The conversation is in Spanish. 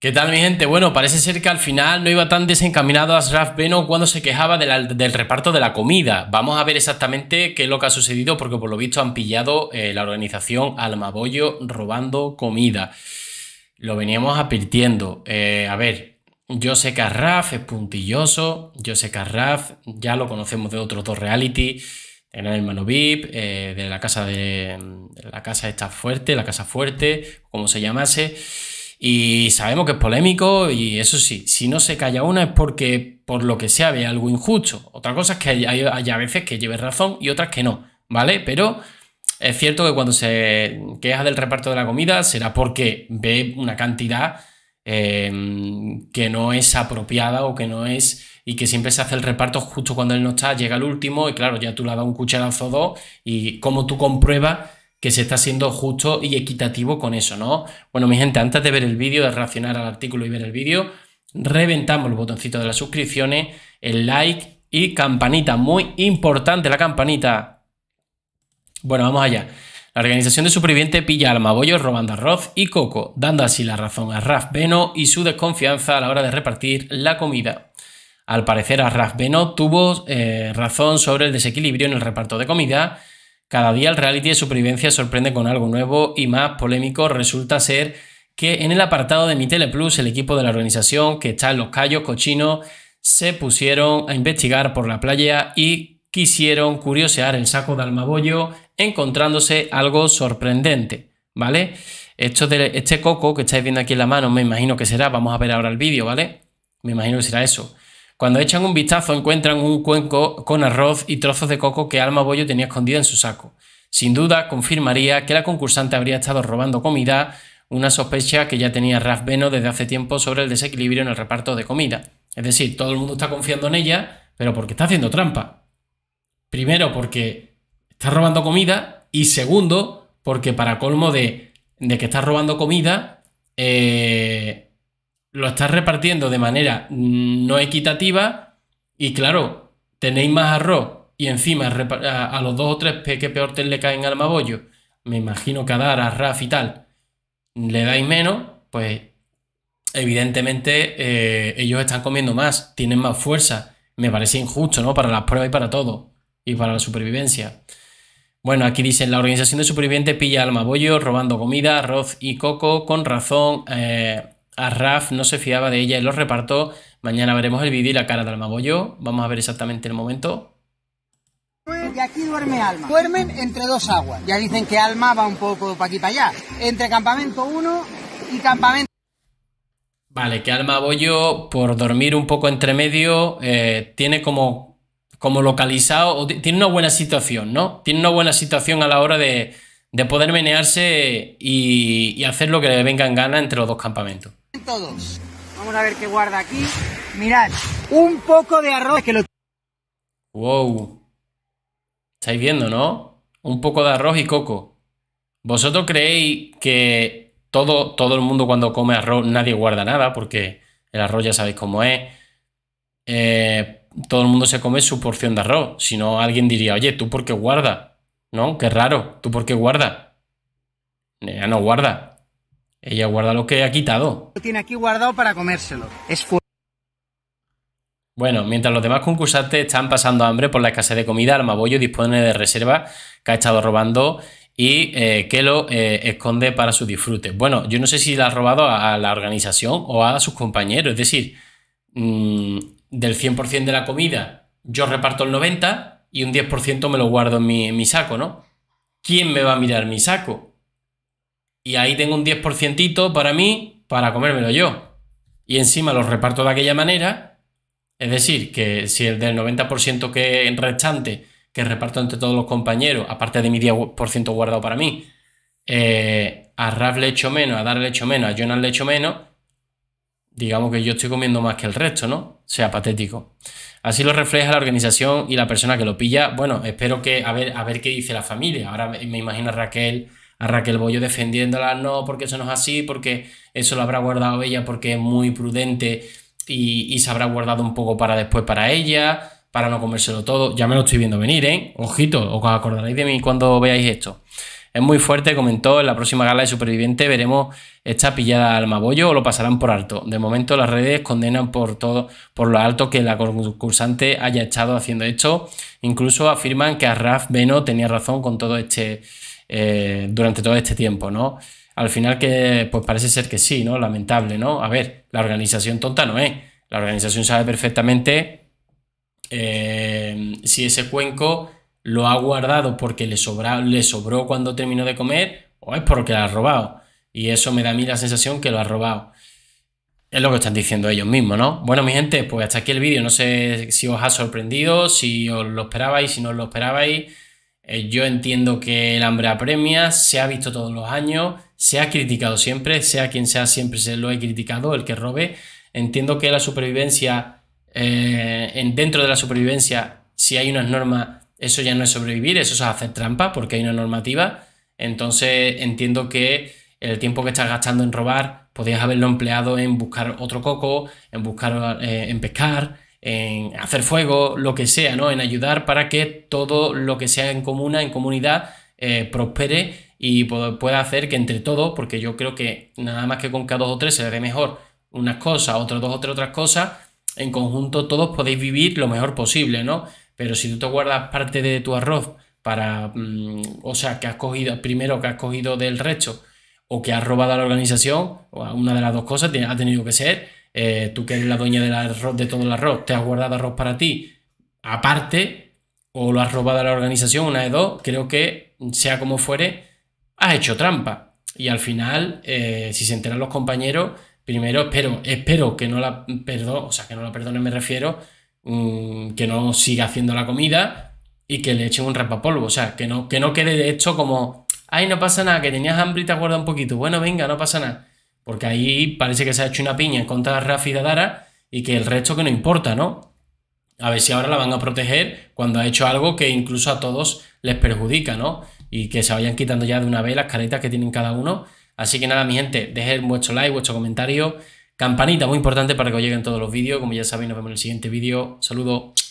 ¿Qué tal mi gente? Bueno, parece ser que al final no iba tan desencaminado a Sraf Beno cuando se quejaba del reparto de la comida. Vamos a ver exactamente qué es lo que ha sucedido porque por lo visto han pillado eh, la organización Almabollo robando comida. Lo veníamos advirtiendo. Eh, a ver, yo sé que es puntilloso, yo sé que ya lo conocemos de otros dos reality, en el hermano VIP, eh, de la casa de, de la casa esta fuerte, la casa fuerte, como se llamase. Y sabemos que es polémico y eso sí, si no se calla una es porque por lo que sea ve algo injusto. Otra cosa es que hay, veces que lleve razón y otras que no, ¿vale? Pero es cierto que cuando se queja del reparto de la comida será porque ve una cantidad em, que no es apropiada o que no es y que siempre se hace el reparto justo cuando él no está, llega el último y claro, ya tú le das un cucharazo o dos y como tú compruebas que se está siendo justo y equitativo con eso, ¿no? Bueno, mi gente, antes de ver el vídeo, de reaccionar al artículo y ver el vídeo, reventamos el botoncito de las suscripciones, el like y campanita, muy importante la campanita. Bueno, vamos allá. La organización de supervivientes pilla al Maboyo robando arroz y Coco, dando así la razón a Raf Beno y su desconfianza a la hora de repartir la comida. Al parecer, a Raf Beno tuvo eh, razón sobre el desequilibrio en el reparto de comida cada día el reality de supervivencia sorprende con algo nuevo y más polémico resulta ser que en el apartado de Mi Teleplus el equipo de la organización que está en los callos cochinos se pusieron a investigar por la playa y quisieron curiosear el saco de Almabollo encontrándose algo sorprendente, ¿vale? Esto de este coco que estáis viendo aquí en la mano me imagino que será, vamos a ver ahora el vídeo, ¿vale? Me imagino que será eso. Cuando echan un vistazo encuentran un cuenco con arroz y trozos de coco que Alma Bollo tenía escondida en su saco. Sin duda confirmaría que la concursante habría estado robando comida, una sospecha que ya tenía Raf Beno desde hace tiempo sobre el desequilibrio en el reparto de comida. Es decir, todo el mundo está confiando en ella, pero porque está haciendo trampa. Primero, porque está robando comida y segundo, porque para colmo de, que está robando comida, eh, lo estás repartiendo de manera no equitativa y claro, tenéis más arroz y encima a, los dos o tres que peor te le caen al mabollo, me imagino que a dar a y tal, le dais menos, pues evidentemente eh, ellos están comiendo más, tienen más fuerza. Me parece injusto, ¿no? Para las pruebas y para todo. Y para la supervivencia. Bueno, aquí dicen, la organización de supervivientes pilla al mabollo robando comida, arroz y coco. Con razón, eh, a RAF no se fiaba de ella y los repartó. Mañana veremos el vivir y la cara de Almagoyo. Vamos a ver exactamente el momento. Y aquí duerme Alma. Duermen entre dos aguas. Ya dicen que Alma va un poco para aquí para allá. Entre campamento 1 y campamento... Vale, que Alma Bollo, por dormir un poco entre medio, eh, tiene como, como localizado, tiene una buena situación, ¿no? Tiene una buena situación a la hora de, de poder menearse y, y hacer lo que le venga en gana entre los dos campamentos todos. Vamos a ver qué guarda aquí. Mirad, un poco de arroz que lo... Wow. Estáis viendo, ¿no? Un poco de arroz y coco. ¿Vosotros creéis que todo, todo el mundo cuando come arroz nadie guarda nada? Porque el arroz ya sabéis cómo es. Eh, todo el mundo se come su porción de arroz. Si no, alguien diría, oye, ¿tú por qué guarda? ¿No? Qué raro. ¿Tú por qué guarda? Eh, ya no guarda. Ella guarda lo que ha quitado. Lo tiene aquí guardado para comérselo. Es bueno, mientras los demás concursantes están pasando hambre por la escasez de comida, El mabollo dispone de reservas que ha estado robando y eh, que lo eh, esconde para su disfrute. Bueno, yo no sé si la ha robado a, la organización o a sus compañeros, es decir, mm, del 100% de la comida yo reparto el 90% y un 10% me lo guardo en mi saco, ¿no? ¿Quién me va a mirar mi saco? y ahí tengo un 10% para mí, para comérmelo yo. Y encima los reparto de aquella manera, es decir, que si el del 90% que restante que reparto entre todos los compañeros, aparte de mi 10% guardado para mí, eh, a Raf le echo menos, a Dar le echo menos, a Jonas le echo menos, digamos que yo estoy comiendo más que el resto, ¿no? Sea patético. Así lo refleja la organización y la persona que lo pilla. Bueno, espero que, a ver, a ver qué dice la familia. Ahora me imagino Raquel a Raquel Bollo defendiéndola, no, porque eso no es así, porque eso lo habrá guardado ella porque es muy prudente y, se habrá guardado un poco para después para ella, para no comérselo todo. Ya me lo estoy viendo venir, ¿eh? Ojito, os acordaréis de mí cuando veáis esto. Es muy fuerte, comentó, en la próxima gala de Superviviente veremos esta pillada al Mabollo o lo pasarán por alto. De momento las redes condenan por todo, por lo alto que la concursante haya estado haciendo esto. Incluso afirman que Arraf Beno tenía razón con todo este eh, durante todo este tiempo, ¿no? Al final que, pues parece ser que sí, ¿no? Lamentable, ¿no? A ver, la organización tonta no es. La organización sabe perfectamente eh, si ese cuenco lo ha guardado porque le, sobra, le sobró cuando terminó de comer o es porque lo ha robado. Y eso me da a mí la sensación que lo ha robado. Es lo que están diciendo ellos mismos, ¿no? Bueno, mi gente, pues hasta aquí el vídeo. No sé si os ha sorprendido, si os lo esperabais, si no os lo esperabais. Eh, yo entiendo que el hambre apremia, se ha visto todos los años, se ha criticado siempre, sea quien sea, siempre se lo he criticado, el que robe. Entiendo que la supervivencia, eh, dentro de la supervivencia, si hay unas normas, eso ya no es sobrevivir, eso es hacer trampa porque hay una normativa. Entonces entiendo que el tiempo que estás gastando en robar, podías haberlo empleado en buscar otro coco, en buscar, eh, en pescar, en hacer fuego, lo que sea, ¿no? En ayudar para que todo lo que sea en comuna, en comunidad, eh, prospere y pueda hacer que entre todos, porque yo creo que nada más que con cada dos o tres se le mejor unas cosas, otras dos o tres otras cosas, en conjunto todos podéis vivir lo mejor posible, ¿no? Pero si tú te guardas parte de tu arroz para, mm, o sea, que has cogido, primero que has cogido del resto, o que has robado a la organización, o una de las dos cosas ha tenido que ser, eh, tú que eres la dueña del arroz, de todo el arroz, te has guardado arroz para ti aparte o lo has robado a la organización, una de dos, creo que sea como fuere, has hecho trampa. Y al final, eh, si se enteran los compañeros, primero espero, espero que no la perdone, o sea, que no la perdone me refiero, mm, que no siga haciendo la comida y que le echen un rapapolvo, o sea, que no, que no quede de esto como, ay, no pasa nada, que tenías hambre y te has guardado un poquito, bueno, venga, no pasa nada. Porque ahí parece que se ha hecho una piña en contra de Rafi Dadara y que el resto que no importa, ¿no? A ver si ahora la van a proteger cuando ha hecho algo que incluso a todos les perjudica, ¿no? Y que se vayan quitando ya de una vez las caretas que tienen cada uno. Así que nada, mi gente, dejen vuestro like, vuestro comentario. Campanita, muy importante para que os lleguen todos los vídeos. Como ya sabéis, nos vemos en el siguiente vídeo. Saludos.